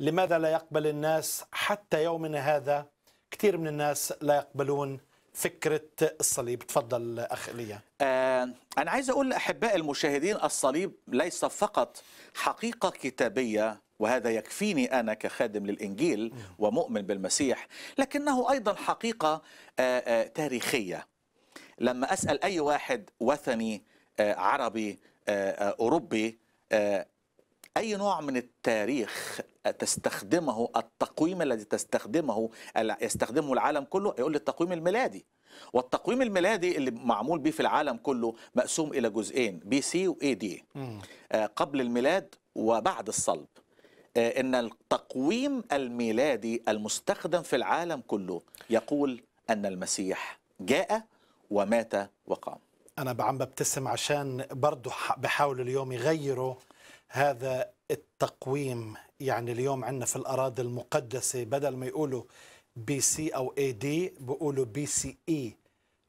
لماذا لا يقبل الناس حتى يومنا هذا كثير من الناس لا يقبلون فكرة الصليب تفضل أخ إليا آه أنا عايز أقول لأحباء المشاهدين الصليب ليس فقط حقيقة كتابية وهذا يكفيني أنا كخادم للإنجيل ومؤمن بالمسيح لكنه أيضا حقيقة آه آه تاريخية لما أسأل أي واحد وثني آه، عربي آه، آه، أوروبي أي نوع من التاريخ تستخدمه التقويم الذي تستخدمه يستخدمه العالم كله يقول لي التقويم الميلادي والتقويم الميلادي اللي معمول به في العالم كله مقسوم إلى جزئين بي سي وإي دي قبل الميلاد وبعد الصلب آه، إن التقويم الميلادي المستخدم في العالم كله يقول أن المسيح جاء ومات وقام أنا عم ببتسم عشان برضه بحاول اليوم يغيروا هذا التقويم يعني اليوم عندنا في الأراضي المقدسة بدل ما يقولوا بي سي أو اي دي بيقولوا بي سي اي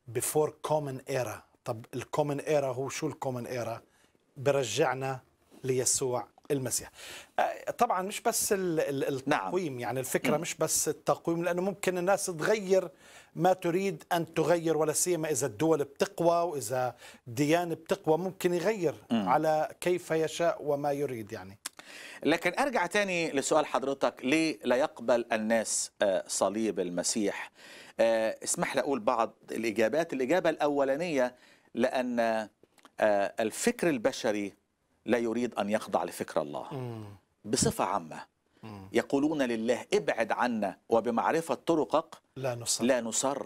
بفور كومن ايرا طب الكومن ايرا هو شو الكومن ايرا برجعنا ليسوع المسيح آه، طبعا مش بس نعم. التقويم نعم. يعني الفكرة مش بس التقويم لأنه ممكن الناس تغير ما تريد أن تغير ولا سيما إذا الدول بتقوى وإذا الديانة بتقوى ممكن يغير م. على كيف يشاء وما يريد يعني لكن أرجع تاني لسؤال حضرتك ليه لا يقبل الناس آه، صليب المسيح آه، اسمح لي أقول بعض الإجابات الإجابة الأولانية لأن الفكر البشري لا يريد أن يخضع لفكر الله بصفة عامة يقولون لله ابعد عنا وبمعرفة طرقك لا نصر لا نصر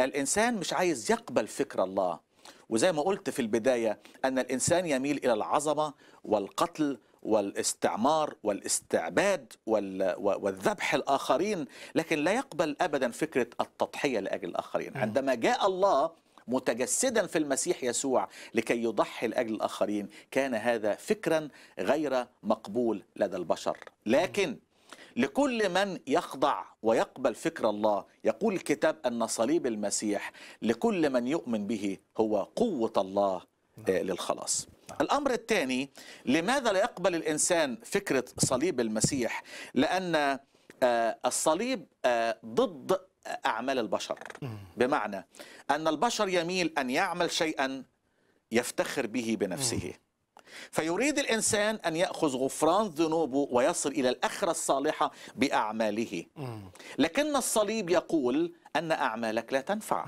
الإنسان مش عايز يقبل فكر الله وزي ما قلت في البداية أن الإنسان يميل إلى العظمة والقتل والاستعمار والاستعباد والذبح الآخرين لكن لا يقبل أبدا فكرة التضحية لأجل الآخرين عندما جاء الله متجسدا في المسيح يسوع لكي يضحي لاجل الاخرين كان هذا فكرا غير مقبول لدى البشر لكن لكل من يخضع ويقبل فكر الله يقول الكتاب ان صليب المسيح لكل من يؤمن به هو قوه الله آه، نعم. للخلاص نعم. الأمر الثاني لماذا لا يقبل الإنسان فكرة صليب المسيح لأن آه، الصليب آه، ضد أعمال البشر بمعنى أن البشر يميل أن يعمل شيئا يفتخر به بنفسه فيريد الإنسان أن يأخذ غفران ذنوبه ويصل إلى الأخرة الصالحة بأعماله لكن الصليب يقول أن أعمالك لا تنفع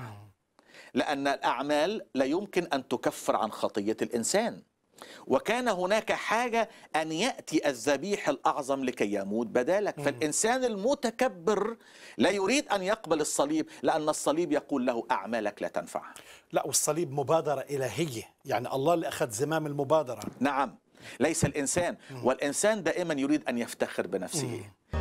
لأن الأعمال لا يمكن أن تكفر عن خطية الإنسان وكان هناك حاجة أن يأتي الذبيح الأعظم لكي يموت بدالك فالإنسان المتكبر لا يريد أن يقبل الصليب لأن الصليب يقول له أعمالك لا تنفع لا والصليب مبادرة إلهية يعني الله اللي أخذ زمام المبادرة نعم ليس الإنسان والإنسان دائما يريد أن يفتخر بنفسه